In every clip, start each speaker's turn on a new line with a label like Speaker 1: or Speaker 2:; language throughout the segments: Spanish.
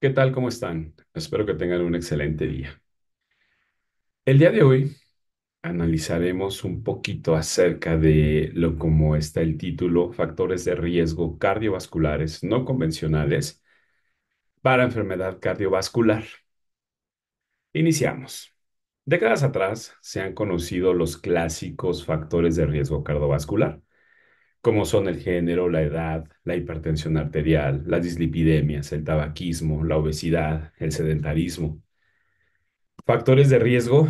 Speaker 1: ¿Qué tal? ¿Cómo están? Espero que tengan un excelente día. El día de hoy analizaremos un poquito acerca de lo como está el título, factores de riesgo cardiovasculares no convencionales para enfermedad cardiovascular. Iniciamos. Décadas atrás se han conocido los clásicos factores de riesgo cardiovascular como son el género, la edad, la hipertensión arterial, las dislipidemias, el tabaquismo, la obesidad, el sedentarismo. Factores de riesgo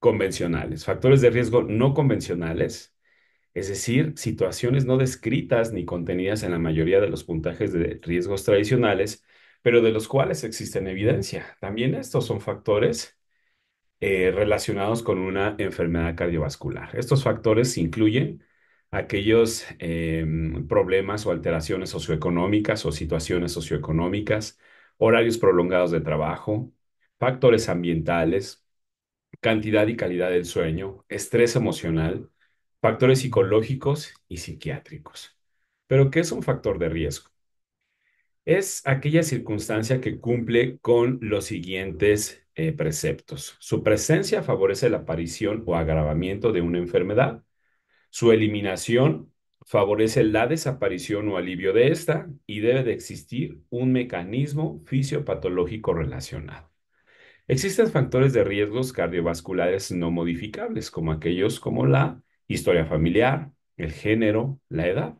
Speaker 1: convencionales, factores de riesgo no convencionales, es decir, situaciones no descritas ni contenidas en la mayoría de los puntajes de riesgos tradicionales, pero de los cuales existen evidencia. También estos son factores eh, relacionados con una enfermedad cardiovascular. Estos factores incluyen aquellos em, problemas o alteraciones socioeconómicas o situaciones socioeconómicas, horarios prolongados de trabajo, factores ambientales, cantidad y calidad del sueño, estrés emocional, factores psicológicos y psiquiátricos. Pero, ¿qué es un factor de riesgo? Es aquella circunstancia que cumple con los siguientes eh, preceptos. Su presencia favorece la aparición o agravamiento de una enfermedad, su eliminación favorece la desaparición o alivio de esta y debe de existir un mecanismo fisiopatológico relacionado. Existen factores de riesgos cardiovasculares no modificables, como aquellos como la historia familiar, el género, la edad.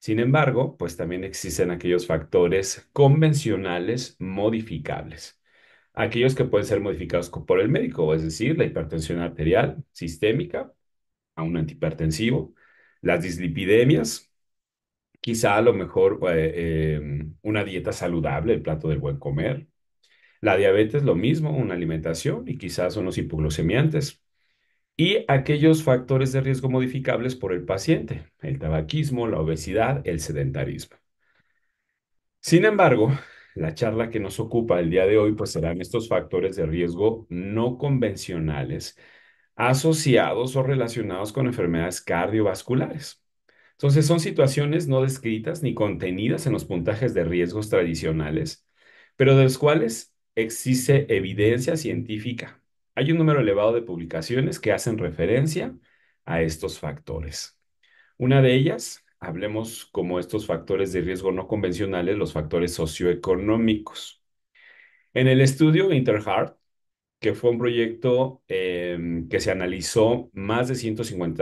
Speaker 1: Sin embargo, pues también existen aquellos factores convencionales modificables, aquellos que pueden ser modificados por el médico, es decir, la hipertensión arterial sistémica a un antihipertensivo. Las dislipidemias, quizá a lo mejor eh, eh, una dieta saludable, el plato del buen comer. La diabetes, lo mismo, una alimentación y quizás unos hipoglucemiantes. Y aquellos factores de riesgo modificables por el paciente, el tabaquismo, la obesidad, el sedentarismo. Sin embargo, la charla que nos ocupa el día de hoy pues serán estos factores de riesgo no convencionales asociados o relacionados con enfermedades cardiovasculares. Entonces, son situaciones no descritas ni contenidas en los puntajes de riesgos tradicionales, pero de los cuales existe evidencia científica. Hay un número elevado de publicaciones que hacen referencia a estos factores. Una de ellas, hablemos como estos factores de riesgo no convencionales, los factores socioeconómicos. En el estudio Interheart, que fue un proyecto em, que se analizó más de mil,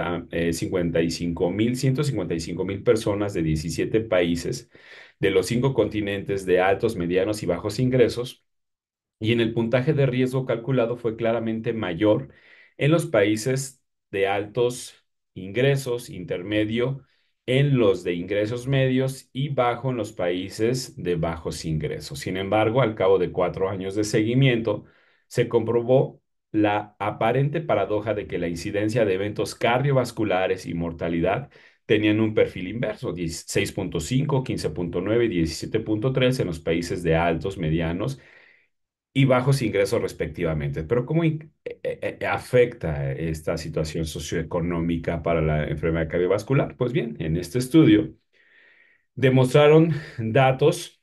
Speaker 1: mil personas de 17 países de los cinco continentes de altos, medianos y bajos ingresos, y en el puntaje de riesgo calculado fue claramente mayor en los países de altos ingresos, intermedio, en los de ingresos medios y bajo en los países de bajos ingresos. Sin embargo, al cabo de cuatro años de seguimiento, se comprobó la aparente paradoja de que la incidencia de eventos cardiovasculares y mortalidad tenían un perfil inverso, 16.5, 15.9 y 17.3 en los países de altos, medianos y bajos ingresos respectivamente. Pero ¿cómo eh, eh, eh, afecta esta situación socioeconómica para la enfermedad cardiovascular? Pues bien, en este estudio demostraron datos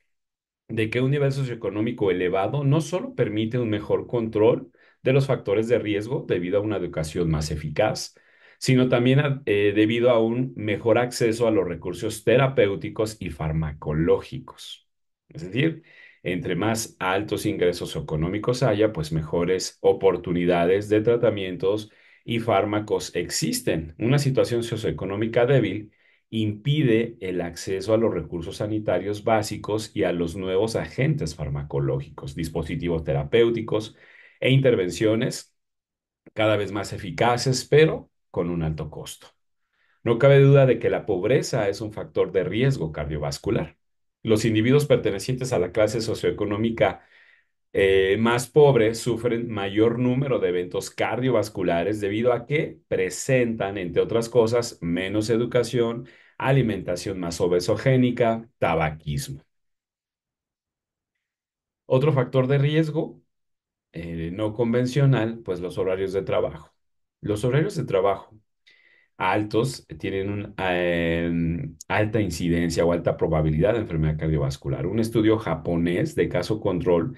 Speaker 1: de que un nivel socioeconómico elevado no solo permite un mejor control de los factores de riesgo debido a una educación más eficaz, sino también eh, debido a un mejor acceso a los recursos terapéuticos y farmacológicos. Es decir, entre más altos ingresos económicos haya, pues mejores oportunidades de tratamientos y fármacos existen. Una situación socioeconómica débil impide el acceso a los recursos sanitarios básicos y a los nuevos agentes farmacológicos, dispositivos terapéuticos e intervenciones cada vez más eficaces, pero con un alto costo. No cabe duda de que la pobreza es un factor de riesgo cardiovascular. Los individuos pertenecientes a la clase socioeconómica eh, más pobre sufren mayor número de eventos cardiovasculares debido a que presentan, entre otras cosas, menos educación, alimentación más obesogénica, tabaquismo. Otro factor de riesgo eh, no convencional, pues los horarios de trabajo. Los horarios de trabajo altos tienen una em, alta incidencia o alta probabilidad de enfermedad cardiovascular. Un estudio japonés de caso control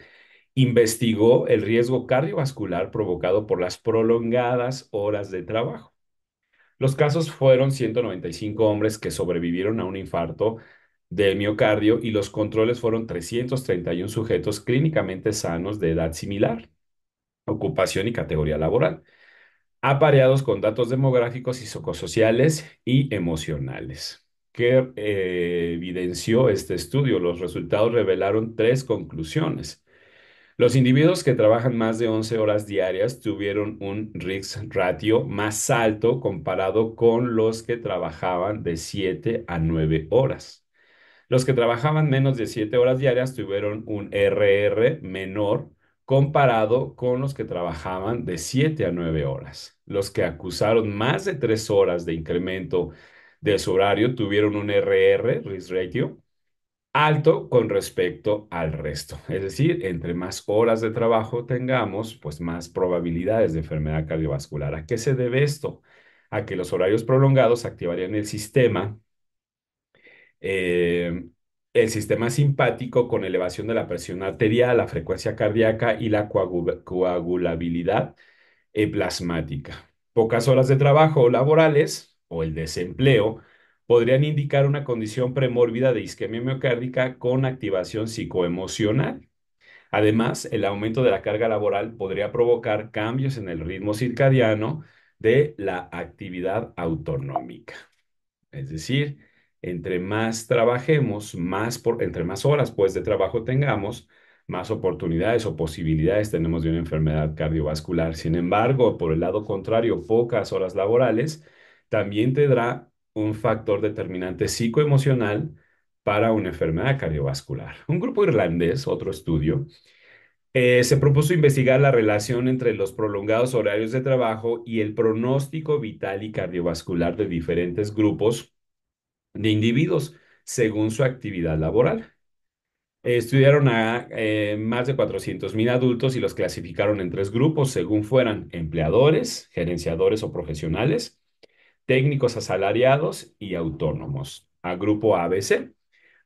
Speaker 1: investigó el riesgo cardiovascular provocado por las prolongadas horas de trabajo. Los casos fueron 195 hombres que sobrevivieron a un infarto de miocardio y los controles fueron 331 sujetos clínicamente sanos de edad similar, ocupación y categoría laboral, apareados con datos demográficos y psicosociales y emocionales. ¿Qué eh, evidenció este estudio? Los resultados revelaron tres conclusiones. Los individuos que trabajan más de 11 horas diarias tuvieron un RIX ratio más alto comparado con los que trabajaban de 7 a 9 horas. Los que trabajaban menos de 7 horas diarias tuvieron un RR menor comparado con los que trabajaban de 7 a 9 horas. Los que acusaron más de 3 horas de incremento de su horario tuvieron un RR, risk ratio, alto con respecto al resto. Es decir, entre más horas de trabajo tengamos, pues más probabilidades de enfermedad cardiovascular. ¿A qué se debe esto? A que los horarios prolongados activarían el sistema, eh, el sistema simpático con elevación de la presión arterial, la frecuencia cardíaca y la coagulabilidad eh, plasmática. Pocas horas de trabajo laborales o el desempleo podrían indicar una condición premórbida de isquemia miocárdica con activación psicoemocional. Además, el aumento de la carga laboral podría provocar cambios en el ritmo circadiano de la actividad autonómica. Es decir, entre más trabajemos, más por, entre más horas pues, de trabajo tengamos, más oportunidades o posibilidades tenemos de una enfermedad cardiovascular. Sin embargo, por el lado contrario, pocas horas laborales también tendrá un factor determinante psicoemocional para una enfermedad cardiovascular. Un grupo irlandés, otro estudio, eh, se propuso investigar la relación entre los prolongados horarios de trabajo y el pronóstico vital y cardiovascular de diferentes grupos de individuos según su actividad laboral. estudiaron a eh, más de 400.000 adultos y los clasificaron en tres grupos, según fueran empleadores, gerenciadores o profesionales, técnicos asalariados y autónomos, a grupo ABC.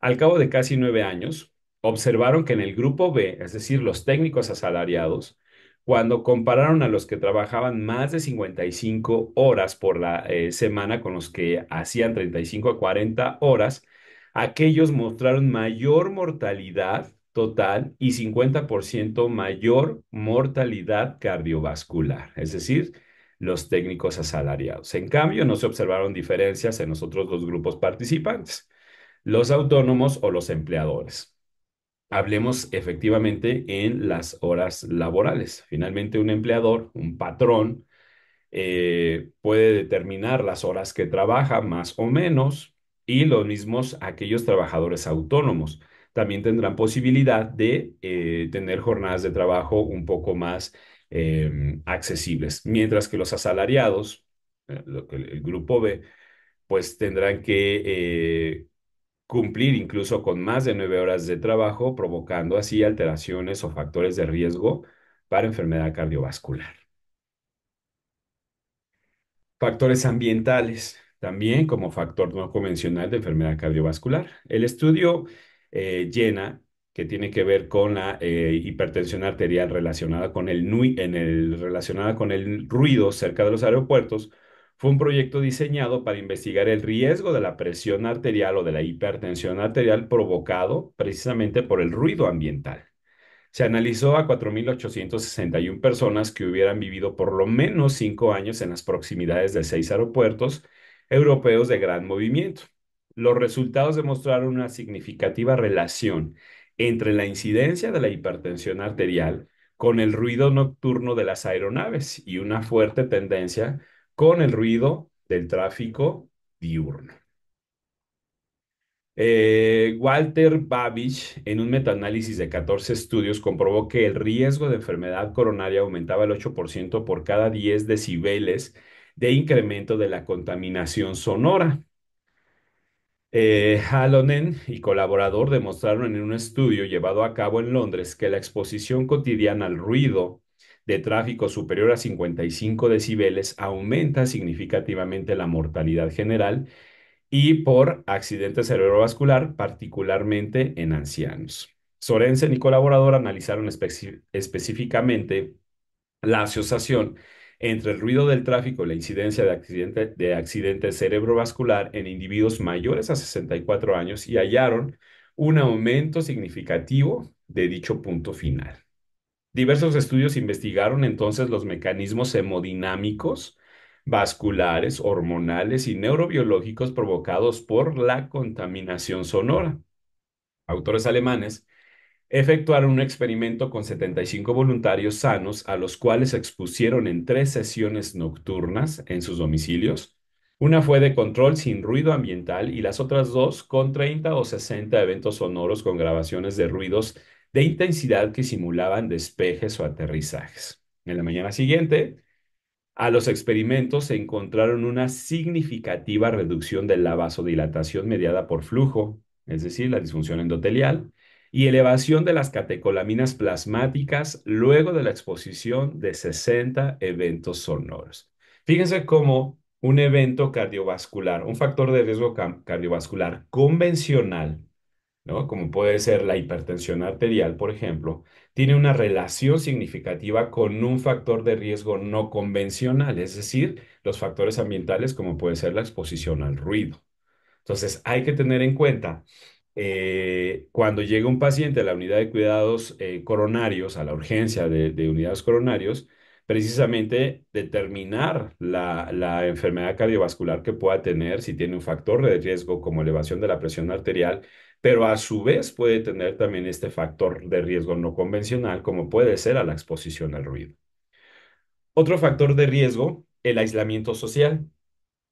Speaker 1: Al cabo de casi nueve años, observaron que en el grupo B, es decir, los técnicos asalariados, cuando compararon a los que trabajaban más de 55 horas por la eh, semana con los que hacían 35 a 40 horas, aquellos mostraron mayor mortalidad total y 50% mayor mortalidad cardiovascular. Es decir, los técnicos asalariados. En cambio, no se observaron diferencias en los otros dos grupos participantes, los autónomos o los empleadores. Hablemos efectivamente en las horas laborales. Finalmente, un empleador, un patrón, eh, puede determinar las horas que trabaja más o menos y los mismos aquellos trabajadores autónomos también tendrán posibilidad de eh, tener jornadas de trabajo un poco más Em, accesibles. Mientras que los asalariados, eh, el, el grupo B, pues tendrán que eh, cumplir incluso con más de nueve horas de trabajo, provocando así alteraciones o factores de riesgo para enfermedad cardiovascular. Factores ambientales, también como factor no convencional de enfermedad cardiovascular. El estudio eh, llena que tiene que ver con la eh, hipertensión arterial relacionada con, el, en el, relacionada con el ruido cerca de los aeropuertos, fue un proyecto diseñado para investigar el riesgo de la presión arterial o de la hipertensión arterial provocado precisamente por el ruido ambiental. Se analizó a 4.861 personas que hubieran vivido por lo menos cinco años en las proximidades de seis aeropuertos europeos de gran movimiento. Los resultados demostraron una significativa relación entre la incidencia de la hipertensión arterial con el ruido nocturno de las aeronaves y una fuerte tendencia con el ruido del tráfico diurno. Eh, Walter Babich, en un metaanálisis de 14 estudios, comprobó que el riesgo de enfermedad coronaria aumentaba el 8% por cada 10 decibeles de incremento de la contaminación sonora. Eh, Hallonen y colaborador demostraron en un estudio llevado a cabo en Londres que la exposición cotidiana al ruido de tráfico superior a 55 decibeles aumenta significativamente la mortalidad general y por accidente cerebrovascular, particularmente en ancianos. Sorensen y colaborador analizaron específicamente la asociación entre el ruido del tráfico y la incidencia de accidente, de accidente cerebrovascular en individuos mayores a 64 años y hallaron un aumento significativo de dicho punto final. Diversos estudios investigaron entonces los mecanismos hemodinámicos, vasculares, hormonales y neurobiológicos provocados por la contaminación sonora. Autores alemanes efectuaron un experimento con 75 voluntarios sanos a los cuales expusieron en tres sesiones nocturnas en sus domicilios. Una fue de control sin ruido ambiental y las otras dos con 30 o 60 eventos sonoros con grabaciones de ruidos de intensidad que simulaban despejes o aterrizajes. En la mañana siguiente, a los experimentos se encontraron una significativa reducción de la vasodilatación mediada por flujo, es decir, la disfunción endotelial, y elevación de las catecolaminas plasmáticas luego de la exposición de 60 eventos sonoros. Fíjense cómo un evento cardiovascular, un factor de riesgo cardiovascular convencional, ¿no? como puede ser la hipertensión arterial, por ejemplo, tiene una relación significativa con un factor de riesgo no convencional, es decir, los factores ambientales como puede ser la exposición al ruido. Entonces, hay que tener en cuenta eh, cuando llega un paciente a la unidad de cuidados eh, coronarios, a la urgencia de, unidades coronarios, precisamente determinar la, enfermedad cardiovascular que pueda tener, si tiene un factor de riesgo como elevación de la presión arterial, pero a su vez puede tener también este factor de riesgo no convencional, como puede ser a la exposición al ruido. Otro factor de riesgo, el aislamiento social.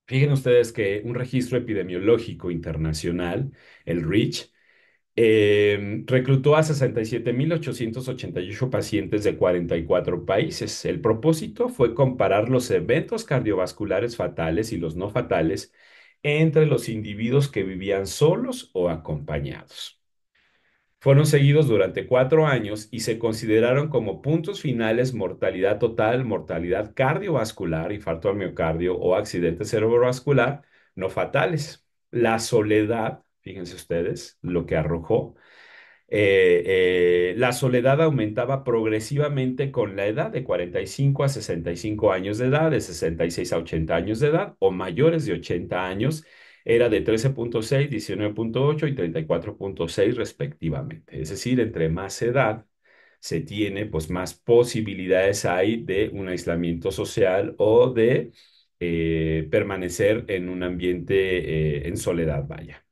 Speaker 1: Fíjense ustedes que un registro epidemiológico internacional, el REACH, em, reclutó a 67.888 pacientes de 44 países. El propósito fue comparar los eventos cardiovasculares fatales y los no fatales entre los individuos que vivían solos o acompañados. Fueron seguidos durante cuatro años y se consideraron como puntos finales mortalidad total, mortalidad cardiovascular, infarto al miocardio o accidente cerebrovascular no fatales. La soledad, fíjense ustedes, lo que arrojó, eh, eh, la soledad aumentaba progresivamente con la edad de 45 a 65 años de edad, de 66 a 80 años de edad o mayores de 80 años era de 13.6, 19.8 y 34.6 respectivamente. Es decir, entre más edad se tiene, pues más posibilidades hay de un aislamiento social o de eh, permanecer en un ambiente eh, en soledad, vaya.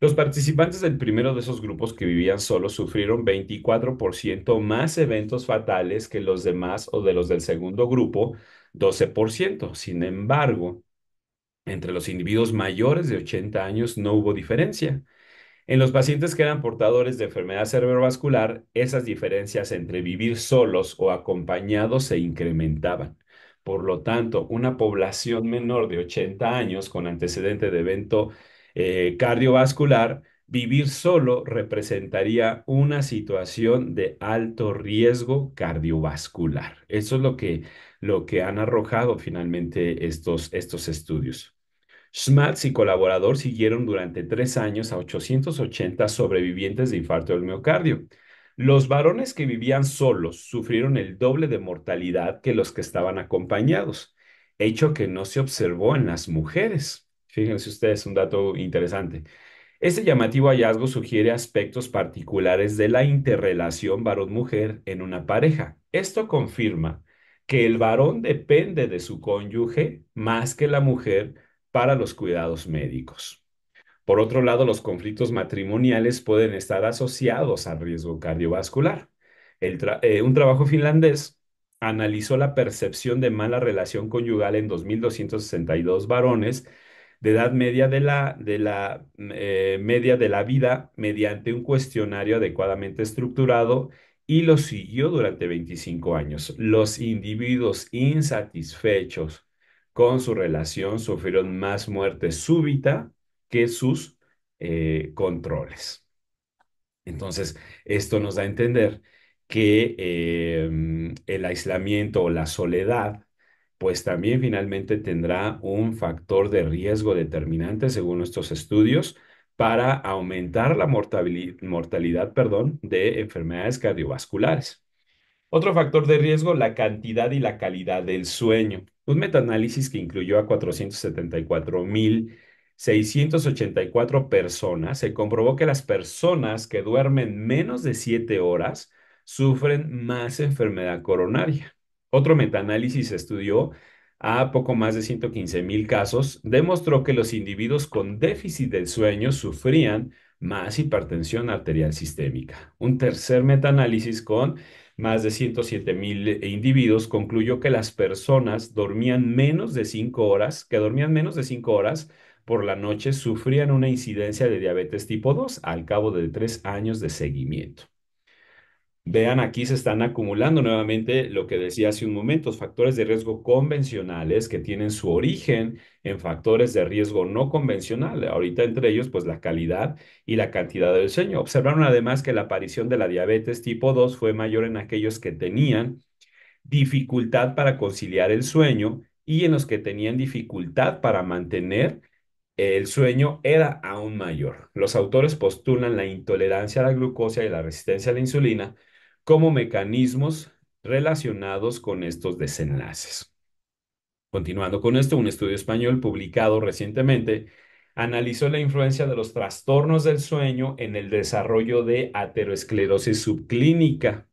Speaker 1: Los participantes del primero de esos grupos que vivían solos sufrieron 24% más eventos fatales que los demás o de los del segundo grupo, 12%. Sin embargo, entre los individuos mayores de 80 años no hubo diferencia. En los pacientes que eran portadores de enfermedad cerebrovascular, esas diferencias entre vivir solos o acompañados se incrementaban. Por lo tanto, una población menor de 80 años con antecedente de evento eh, cardiovascular, vivir solo representaría una situación de alto riesgo cardiovascular. Eso es lo que, lo que han arrojado finalmente estos, estos estudios. Schmatz y colaborador siguieron durante tres años a 880 sobrevivientes de infarto del miocardio. Los varones que vivían solos sufrieron el doble de mortalidad que los que estaban acompañados, hecho que no se observó en las mujeres. Fíjense ustedes, un dato interesante. Este llamativo hallazgo sugiere aspectos particulares de la interrelación varón-mujer en una pareja. Esto confirma que el varón depende de su cónyuge más que la mujer para los cuidados médicos. Por otro lado, los conflictos matrimoniales pueden estar asociados al riesgo cardiovascular. Eh, un trabajo finlandés analizó la percepción de mala relación conyugal en 2.262 varones de edad media de la, eh, media de la vida mediante un cuestionario adecuadamente estructurado y lo siguió durante 25 años. Los individuos insatisfechos con su relación sufrieron más muerte súbita que sus eh, controles. Entonces, esto nos da a entender que em, el aislamiento o la soledad, pues también finalmente tendrá un factor de riesgo determinante, según nuestros estudios, para aumentar la mortalidad, de enfermedades cardiovasculares. Otro factor de riesgo, la cantidad y la calidad del sueño. Un metaanálisis que incluyó a 474.684 personas, se comprobó que las personas que duermen menos de 7 horas sufren más enfermedad coronaria. Otro metaanálisis estudió a poco más de 115,000 casos, demostró que los individuos con déficit del sueño sufrían más hipertensión arterial sistémica. Un tercer metaanálisis con más de 107 mil individuos, concluyó que las personas dormían menos de 5 horas, que dormían menos de 5 horas por la noche, sufrían una incidencia de diabetes tipo 2 al cabo de tres años de seguimiento. Vean, aquí se están acumulando nuevamente lo que decía hace un momento, factores de riesgo convencionales que tienen su origen en factores de riesgo no convencionales. Ahorita entre ellos, pues la calidad y la cantidad del sueño. Observaron además que la aparición de la diabetes tipo 2 fue mayor en aquellos que tenían dificultad para conciliar el sueño y en los que tenían dificultad para mantener el sueño era aún mayor. Los autores postulan la intolerancia a la glucosa y la resistencia a la insulina como mecanismos relacionados con estos desenlaces. Continuando con esto, un estudio español publicado recientemente analizó la influencia de los trastornos del sueño en el desarrollo de aterosclerosis subclínica.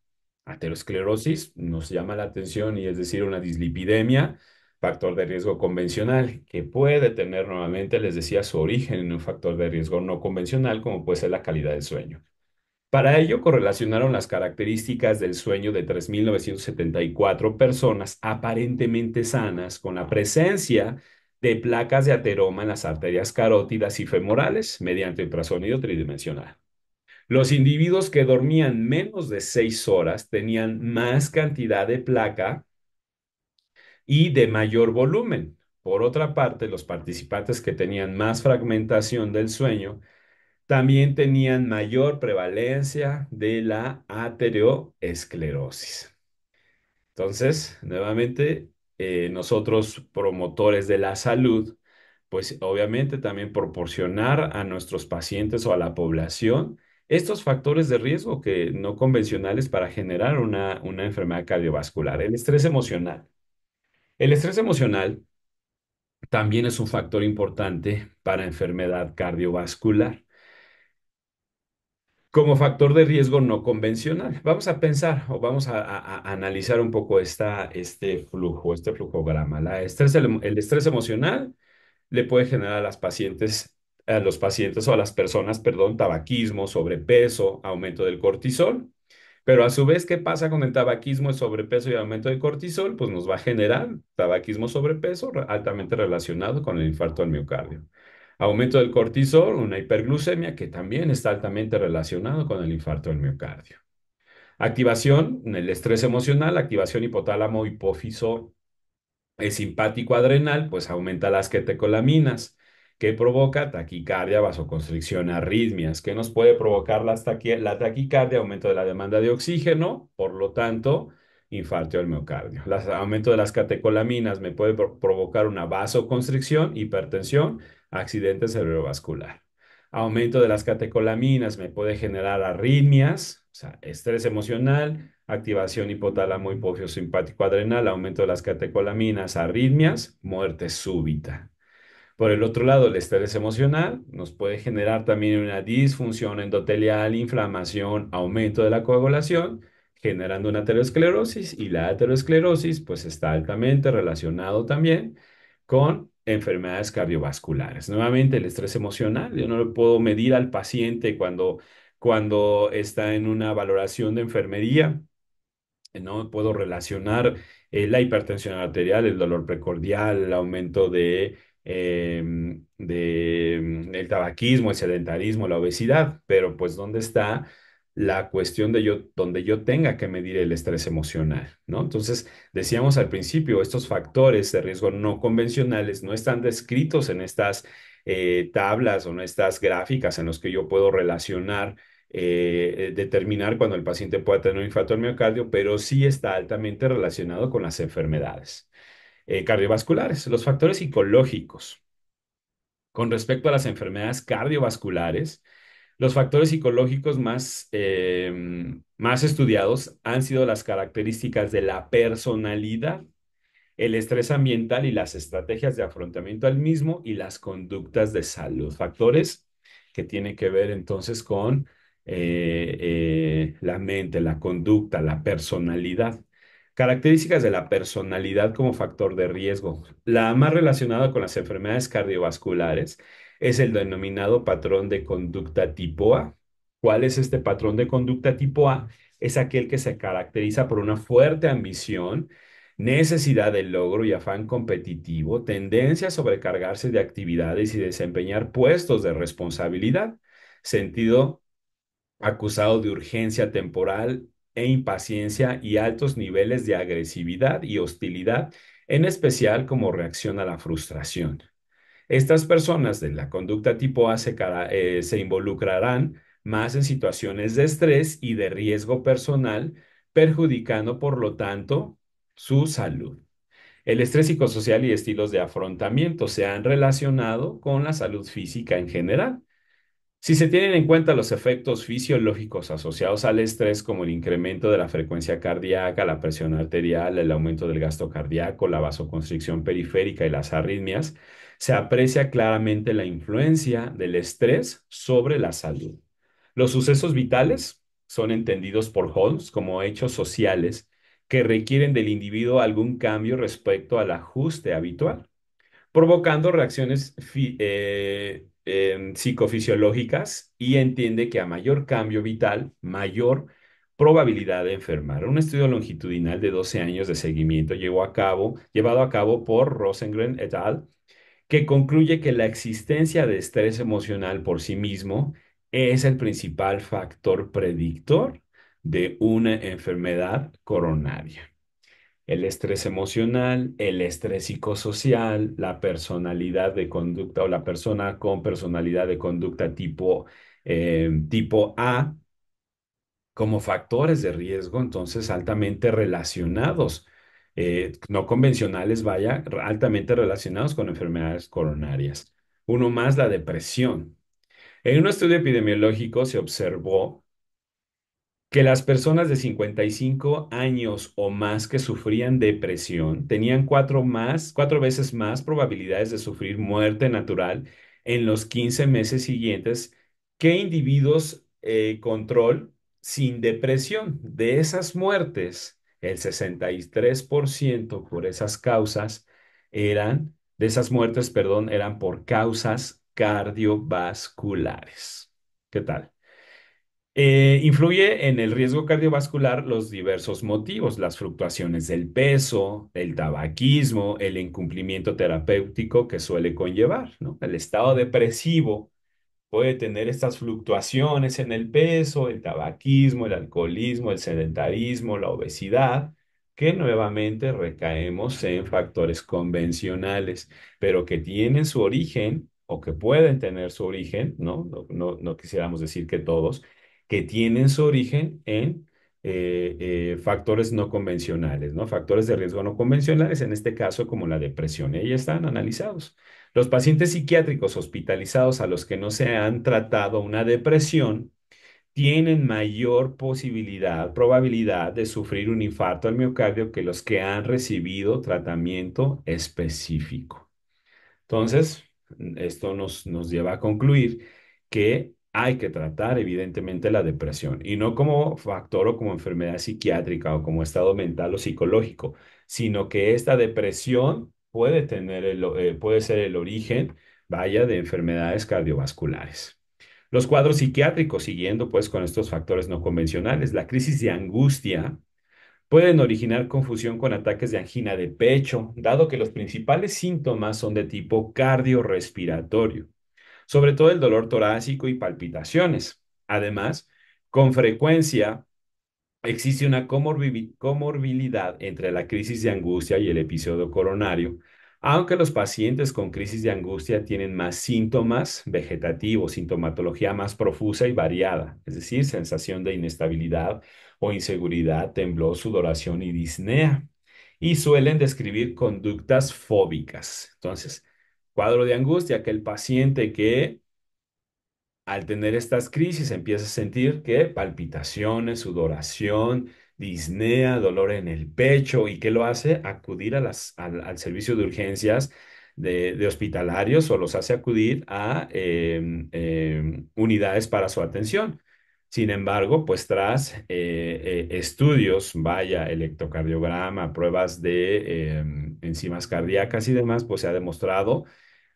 Speaker 1: Aterosclerosis nos llama la atención y es decir, una dislipidemia, factor de riesgo convencional, que puede tener nuevamente, les decía, su origen en un factor de riesgo no convencional, como puede ser la calidad del sueño. Para ello correlacionaron las características del sueño de 3.974 personas aparentemente sanas con la presencia de placas de ateroma en las arterias carótidas y femorales mediante ultrasonido tridimensional. Los individuos que dormían menos de 6 horas tenían más cantidad de placa y de mayor volumen. Por otra parte, los participantes que tenían más fragmentación del sueño también tenían mayor prevalencia de la ateroesclerosis. Entonces, nuevamente, eh, nosotros promotores de la salud, pues obviamente también proporcionar a nuestros pacientes o a la población estos factores de riesgo que no convencionales para generar una, una enfermedad cardiovascular. El estrés emocional. El estrés emocional también es un factor importante para enfermedad cardiovascular como factor de riesgo no convencional. Vamos a pensar o vamos a, analizar un poco esta, este flujo, este flujograma. La estrés, el, estrés emocional le puede generar a las pacientes, a los pacientes o a las personas, perdón, tabaquismo, sobrepeso, aumento del cortisol. Pero a su vez, ¿qué pasa con el tabaquismo, el sobrepeso y aumento del cortisol? Pues nos va a generar tabaquismo, sobrepeso, altamente relacionado con el infarto al miocardio. Aumento del cortisol, una hiperglucemia que también está altamente relacionado con el infarto del miocardio. Activación, el estrés emocional, activación hipotálamo hipófiso simpático adrenal, pues aumenta las catecolaminas, que provoca taquicardia, vasoconstricción, arritmias, que nos puede provocar la, taquicardia, aumento de la demanda de oxígeno, por lo tanto, infarto del miocardio. aumento de las catecolaminas me puede provocar una vasoconstricción, hipertensión accidente cerebrovascular. Aumento de las catecolaminas me puede generar arritmias, o sea, estrés emocional, activación hipotálamo hipofio simpático adrenal, aumento de las catecolaminas, arritmias, muerte súbita. Por el otro lado, el estrés emocional nos puede generar también una disfunción endotelial, inflamación, aumento de la coagulación, generando una aterosclerosis y la aterosclerosis pues está altamente relacionado también con enfermedades cardiovasculares. Nuevamente, el estrés emocional. Yo no lo puedo medir al paciente cuando, cuando está en una valoración de enfermería. No puedo relacionar eh, la hipertensión arterial, el dolor precordial, el aumento de, em, de mm, el tabaquismo, el sedentarismo, la obesidad. Pero pues, ¿dónde está? la cuestión de yo, donde yo tenga que medir el estrés emocional, ¿no? Entonces, decíamos al principio, estos factores de riesgo no convencionales no están descritos en estas eh, tablas o en estas gráficas en los que yo puedo relacionar, eh, eh, determinar cuando el paciente pueda tener un infarto al miocardio, pero sí está altamente relacionado con las enfermedades cardiovasculares, los factores psicológicos. Con respecto a las enfermedades cardiovasculares, los factores psicológicos más, eh, más estudiados han sido las características de la personalidad, el estrés ambiental y las estrategias de afrontamiento al mismo y las conductas de salud. Factores que tienen que ver entonces con eh, eh, la mente, la conducta, la personalidad. Características de la personalidad como factor de riesgo. La más relacionada con las enfermedades cardiovasculares es el denominado patrón de conducta tipo A. ¿Cuál es este patrón de conducta tipo A? Es aquel que se caracteriza por una fuerte ambición, necesidad de logro y afán competitivo, tendencia a sobrecargarse de actividades y desempeñar puestos de responsabilidad, sentido acusado de urgencia temporal e impaciencia y altos niveles de agresividad y hostilidad, en especial como reacción a la frustración. Estas personas de la conducta tipo A eh, se, involucrarán más en situaciones de estrés y de riesgo personal, perjudicando por lo tanto su salud. El estrés psicosocial y estilos de afrontamiento se han relacionado con la salud física en general. Si se tienen en cuenta los efectos fisiológicos asociados al estrés, como el incremento de la frecuencia cardíaca, la presión arterial, el aumento del gasto cardíaco, la vasoconstricción periférica y las arritmias, se aprecia claramente la influencia del estrés sobre la salud. Los sucesos vitales son entendidos por Holmes como hechos sociales que requieren del individuo algún cambio respecto al ajuste habitual, provocando reacciones eh, em, psicofisiológicas y entiende que a mayor cambio vital, mayor probabilidad de enfermar. Un estudio longitudinal de 12 años de seguimiento llevó a cabo, llevado a cabo por Rosengren et al que concluye que la existencia de estrés emocional por sí mismo es el principal factor predictor de una enfermedad coronaria. El estrés emocional, el estrés psicosocial, la personalidad de conducta o la persona con personalidad de conducta tipo, eh, tipo A como factores de riesgo, entonces altamente relacionados eh, no convencionales, vaya, altamente relacionados con enfermedades coronarias. Uno más, la depresión. En un estudio epidemiológico se observó que las personas de 55 años o más que sufrían depresión tenían cuatro, más, cuatro veces más probabilidades de sufrir muerte natural en los 15 meses siguientes que individuos eh, control sin depresión. De esas muertes, el 63% por esas causas eran, de esas muertes, perdón, eran por causas cardiovasculares. ¿Qué tal? Eh, influye en el riesgo cardiovascular los diversos motivos, las fluctuaciones del peso, el tabaquismo, el incumplimiento terapéutico que suele conllevar, ¿no? el estado depresivo puede tener estas fluctuaciones en el peso, el tabaquismo, el alcoholismo, el sedentarismo, la obesidad, que nuevamente recaemos en factores convencionales, pero que tienen su origen o que pueden tener su origen, ¿no? No, no, quisiéramos decir que todos, que tienen su origen en eh, eh, factores no convencionales, ¿no? Factores de riesgo no convencionales, en este caso como la depresión, ahí están analizados. Los pacientes psiquiátricos hospitalizados a los que no se han tratado una depresión tienen mayor posibilidad, probabilidad de sufrir un infarto al miocardio que los que han recibido tratamiento específico. Entonces, esto nos, nos lleva a concluir que hay que tratar evidentemente la depresión y no como factor o como enfermedad psiquiátrica o como estado mental o psicológico, sino que esta depresión puede, tener eh, puede ser el origen, vaya, de enfermedades cardiovasculares. Los cuadros psiquiátricos, siguiendo pues con estos factores no convencionales, la crisis de angustia pueden originar confusión con ataques de angina de pecho, dado que los principales síntomas son de tipo cardiorrespiratorio sobre todo el dolor torácico y palpitaciones. Además, con frecuencia existe una comorbilidad entre la crisis de angustia y el episodio coronario, aunque los pacientes con crisis de angustia tienen más síntomas vegetativos, sintomatología más profusa y variada, es decir, sensación de inestabilidad o inseguridad, temblor, sudoración y disnea, y suelen describir conductas fóbicas. Entonces, Cuadro de angustia, que el paciente que al tener estas crisis empieza a sentir que palpitaciones, sudoración, disnea, dolor en el pecho y que lo hace acudir al, servicio de urgencias de, hospitalarios o los hace acudir a em, em, unidades para su atención. Sin embargo, pues tras eh, eh, estudios, vaya, electrocardiograma, pruebas de em, enzimas cardíacas y demás, pues se ha demostrado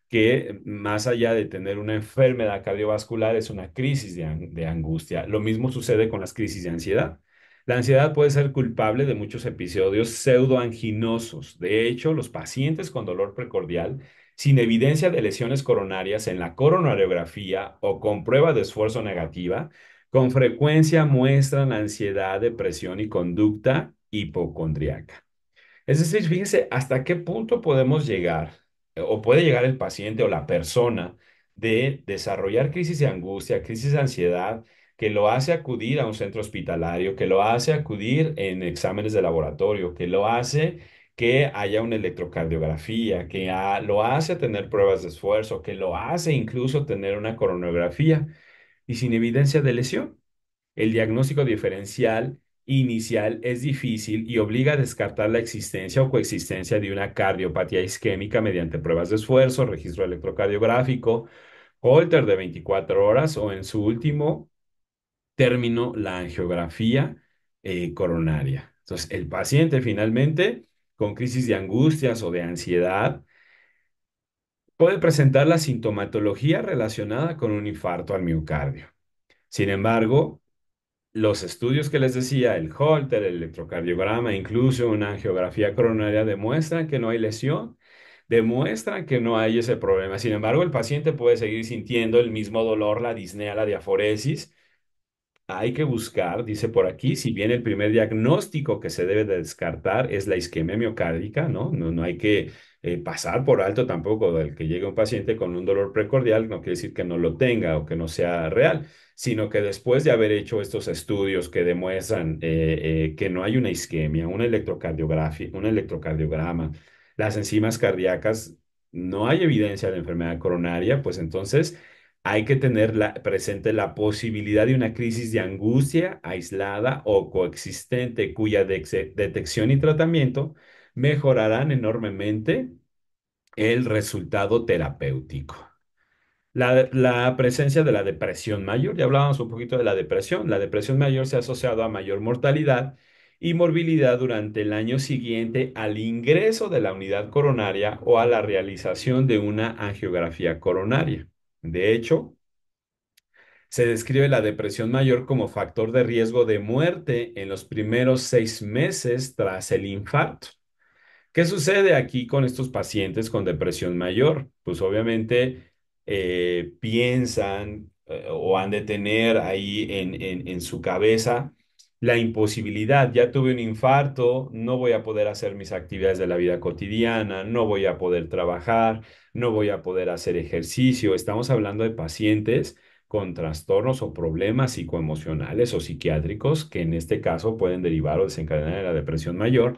Speaker 1: que más allá de tener una enfermedad cardiovascular es una crisis de, de angustia. Lo mismo sucede con las crisis de ansiedad. La ansiedad puede ser culpable de muchos episodios pseudoanginosos. De hecho, los pacientes con dolor precordial sin evidencia de lesiones coronarias en la coronariografía o con prueba de esfuerzo negativa con frecuencia muestran ansiedad, depresión y conducta hipocondriaca. Es decir, fíjense hasta qué punto podemos llegar, eh, o puede llegar el paciente o la persona, de desarrollar crisis de angustia, crisis de ansiedad, que lo hace acudir a un centro hospitalario, que lo hace acudir en exámenes de laboratorio, que lo hace que haya una electrocardiografía, que lo hace tener pruebas de esfuerzo, que lo hace incluso tener una coronografía y sin evidencia de lesión. El diagnóstico diferencial inicial es difícil y obliga a descartar la existencia o coexistencia de una cardiopatía isquémica mediante pruebas de esfuerzo, registro electrocardiográfico, holter de 24 horas o en su último término, la angiografía eh, coronaria. Entonces, el paciente finalmente con crisis de angustias o de ansiedad puede presentar la sintomatología relacionada con un infarto al miocardio. Sin embargo, los estudios que les decía, el Holter, el electrocardiograma, incluso una angiografía coronaria, demuestran que no hay lesión, demuestran que no hay ese problema. Sin embargo, el paciente puede seguir sintiendo el mismo dolor, la disnea, la diaforesis. Hay que buscar, dice por aquí, si bien el primer diagnóstico que se debe descartar es la isquemia miocárdica, No, no hay que eh, pasar por alto tampoco el que llegue un paciente con un dolor precordial, no quiere decir que no lo tenga o que no sea real, sino que después de haber hecho estos estudios que demuestran eh, eh, que no hay una isquemia, una electrocardiografía, un electrocardiograma, las enzimas cardíacas, no hay evidencia de enfermedad coronaria, pues entonces hay que tener presente la posibilidad de una crisis de angustia aislada o coexistente cuya detección y tratamiento mejorarán enormemente el resultado terapéutico. La, presencia de la depresión mayor, ya hablábamos un poquito de la depresión, la depresión mayor se ha asociado a mayor mortalidad y morbilidad durante el año siguiente al ingreso de la unidad coronaria o a la realización de una angiografía coronaria. De hecho, se describe la depresión mayor como factor de riesgo de muerte en los primeros seis meses tras el infarto. ¿Qué sucede aquí con estos pacientes con depresión mayor? Pues obviamente eh, piensan eh, o han de tener ahí en, su cabeza la imposibilidad, ya tuve un infarto, no voy a poder hacer mis actividades de la vida cotidiana, no voy a poder trabajar, no voy a poder hacer ejercicio. Estamos hablando de pacientes con trastornos o problemas psicoemocionales o psiquiátricos que en este caso pueden derivar o desencadenar la depresión mayor,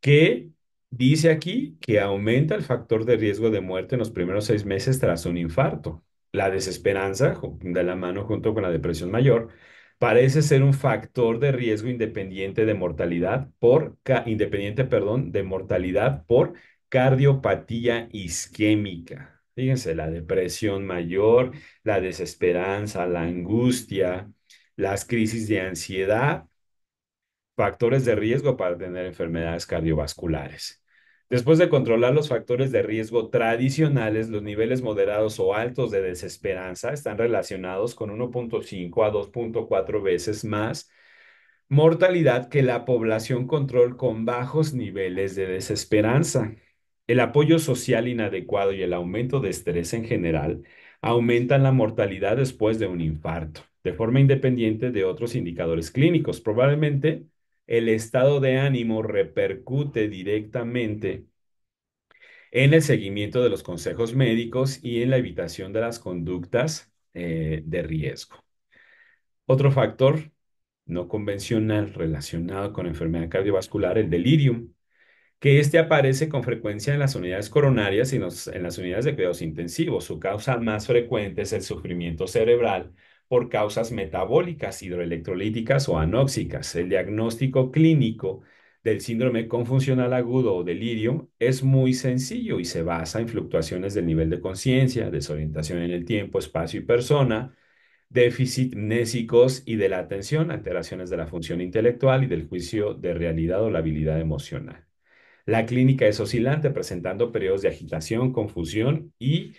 Speaker 1: que Dice aquí que aumenta el factor de riesgo de muerte en los primeros seis meses tras un infarto. La desesperanza, de la mano junto con la depresión mayor, parece ser un factor de riesgo independiente de mortalidad por independiente, perdón, de mortalidad por cardiopatía isquémica. Fíjense, la depresión mayor, la desesperanza, la angustia, las crisis de ansiedad, factores de riesgo para tener enfermedades cardiovasculares. Después de controlar los factores de riesgo tradicionales, los niveles moderados o altos de desesperanza están relacionados con 1.5 a 2.4 veces más mortalidad que la población control con bajos niveles de desesperanza. El apoyo social inadecuado y el aumento de estrés en general aumentan la mortalidad después de un infarto, de forma independiente de otros indicadores clínicos. Probablemente el estado de ánimo repercute directamente en el seguimiento de los consejos médicos y en la evitación de las conductas eh, de riesgo. Otro factor no convencional relacionado con enfermedad cardiovascular, el delirium, que este aparece con frecuencia en las unidades coronarias y en las unidades de cuidados intensivos. Su causa más frecuente es el sufrimiento cerebral, por causas metabólicas, hidroelectrolíticas o anóxicas. El diagnóstico clínico del síndrome confuncional agudo o delirium es muy sencillo y se basa en fluctuaciones del nivel de conciencia, desorientación en el tiempo, espacio y persona, déficit mnésicos y de la atención, alteraciones de la función intelectual y del juicio de realidad o la habilidad emocional. La clínica es oscilante, presentando periodos de agitación, confusión y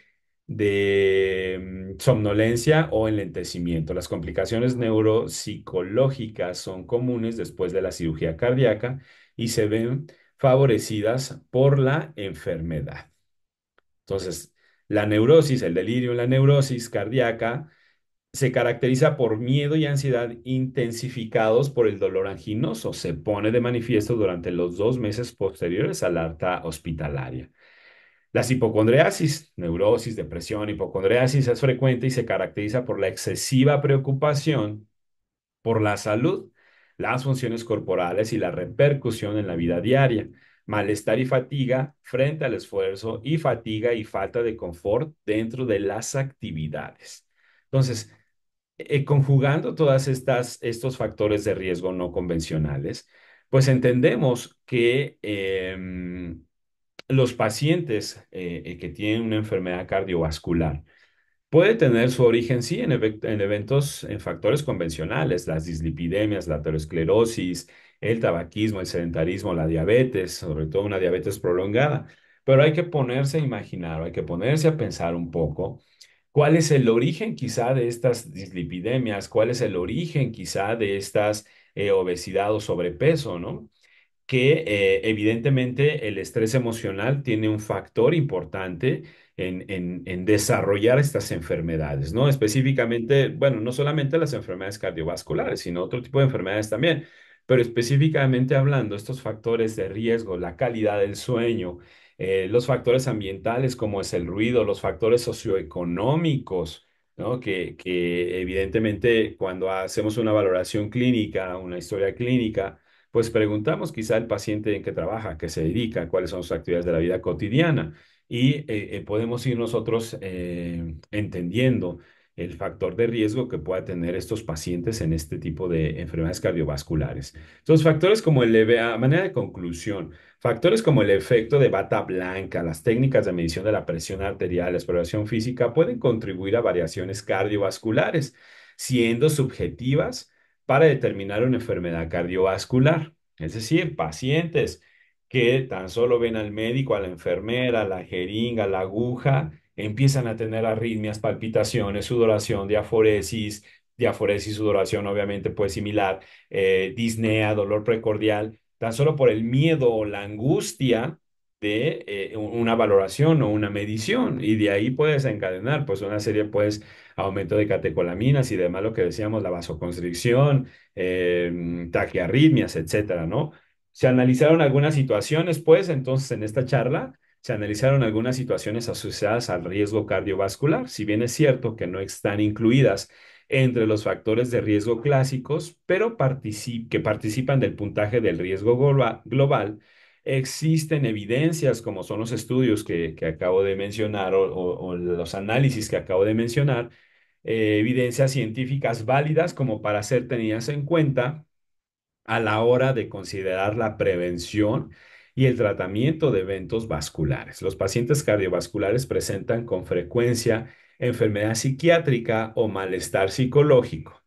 Speaker 1: de mm, somnolencia o enlentecimiento. Las complicaciones neuropsicológicas son comunes después de la cirugía cardíaca y se ven favorecidas por la enfermedad. Entonces, la neurosis, el delirio, la neurosis cardíaca se caracteriza por miedo y ansiedad intensificados por el dolor anginoso. Se pone de manifiesto durante los dos meses posteriores a la alta hospitalaria. Las hipocondriasis, neurosis, depresión, hipocondriasis es frecuente y se caracteriza por la excesiva preocupación por la salud, las funciones corporales y la repercusión en la vida diaria, malestar y fatiga frente al esfuerzo y fatiga y falta de confort dentro de las actividades. Entonces, eh, conjugando todas estas estos factores de riesgo no convencionales, pues entendemos que em, los pacientes eh, eh, que tienen una enfermedad cardiovascular puede tener su origen, sí, en, eventos, en factores convencionales, las dislipidemias, la aterosclerosis, el tabaquismo, el sedentarismo, la diabetes, sobre todo una diabetes prolongada. Pero hay que ponerse a imaginar, hay que ponerse a pensar un poco cuál es el origen quizá de estas dislipidemias, cuál es el origen quizá de estas eh, obesidad o sobrepeso, ¿no? que eh, evidentemente el estrés emocional tiene un factor importante en, desarrollar estas enfermedades, ¿no? Específicamente, bueno, no solamente las enfermedades cardiovasculares, sino otro tipo de enfermedades también, pero específicamente hablando, estos factores de riesgo, la calidad del sueño, eh, los factores ambientales como es el ruido, los factores socioeconómicos, ¿no? Que, que evidentemente cuando hacemos una valoración clínica, una historia clínica, pues preguntamos quizá al paciente en qué trabaja, que se dedica, cuáles son sus actividades de la vida cotidiana y eh, eh, podemos ir nosotros eh, entendiendo el factor de riesgo que pueda tener estos pacientes en este tipo de enfermedades cardiovasculares. Entonces, factores como el EVA, manera de conclusión, factores como el efecto de bata blanca, las técnicas de medición de la presión arterial, la exploración física, pueden contribuir a variaciones cardiovasculares, siendo subjetivas para determinar una enfermedad cardiovascular. Es decir, pacientes que tan solo ven al médico, a la enfermera, la jeringa, la aguja, empiezan a tener arritmias, palpitaciones, sudoración, diaforesis, diaforesis, sudoración, obviamente, pues similar, eh, disnea, dolor precordial, tan solo por el miedo o la angustia de eh, una valoración o una medición. Y de ahí puedes encadenar, pues, una serie, pues, aumento de catecolaminas y demás, lo que decíamos, la vasoconstricción, eh, taquiarritmias, etcétera, ¿no? Se analizaron algunas situaciones, pues, entonces en esta charla se analizaron algunas situaciones asociadas al riesgo cardiovascular, si bien es cierto que no están incluidas entre los factores de riesgo clásicos, pero que participan del puntaje del riesgo global, existen evidencias como son los estudios que, acabo de mencionar o los análisis que acabo de mencionar, eh, evidencias científicas válidas como para ser tenidas en cuenta a la hora de considerar la prevención y el tratamiento de eventos vasculares. Los pacientes cardiovasculares presentan con frecuencia enfermedad psiquiátrica o malestar psicológico.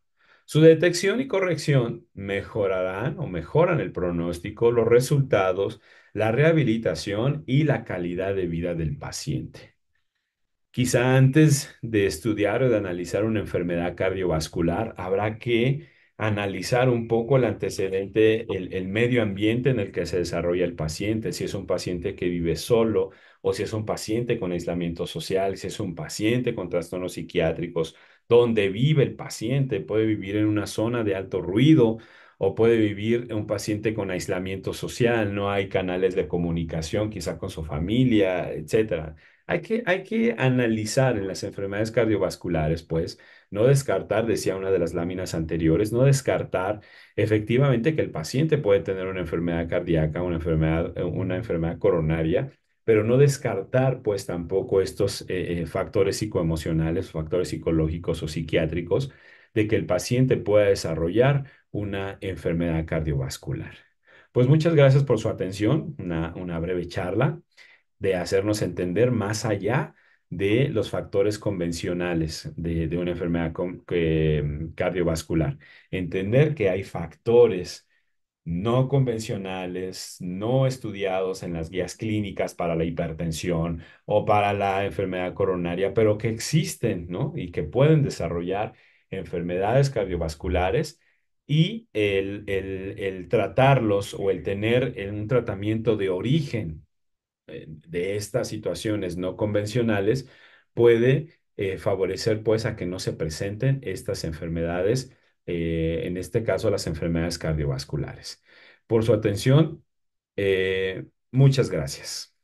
Speaker 1: Su detección y corrección mejorarán o mejoran el pronóstico, los resultados, la rehabilitación y la calidad de vida del paciente. Quizá antes de estudiar o de analizar una enfermedad cardiovascular, habrá que analizar un poco el antecedente, el, medio ambiente en el que se desarrolla el paciente, si es un paciente que vive solo o si es un paciente con aislamiento social, si es un paciente con trastornos psiquiátricos, dónde vive el paciente, puede vivir en una zona de alto ruido o puede vivir un paciente con aislamiento social, no hay canales de comunicación quizá con su familia, etcétera. Hay que, hay que analizar en las enfermedades cardiovasculares, pues, no descartar, decía una de las láminas anteriores, no descartar efectivamente que el paciente puede tener una enfermedad cardíaca, una enfermedad, eh, una enfermedad coronaria, pero no descartar pues tampoco estos eh, eh, factores psicoemocionales, factores psicológicos o psiquiátricos de que el paciente pueda desarrollar una enfermedad cardiovascular. Pues muchas gracias por su atención, una, una breve charla de hacernos entender más allá de los factores convencionales de, una enfermedad cardiovascular. Entender que hay factores no convencionales, no estudiados en las guías clínicas para la hipertensión o para la enfermedad coronaria, pero que existen, Y que pueden desarrollar enfermedades cardiovasculares y el tratarlos o el tener un tratamiento de origen de estas situaciones no convencionales puede eh, favorecer pues a que no se presenten estas enfermedades, eh, en este caso las enfermedades cardiovasculares. Por su atención, eh, muchas gracias.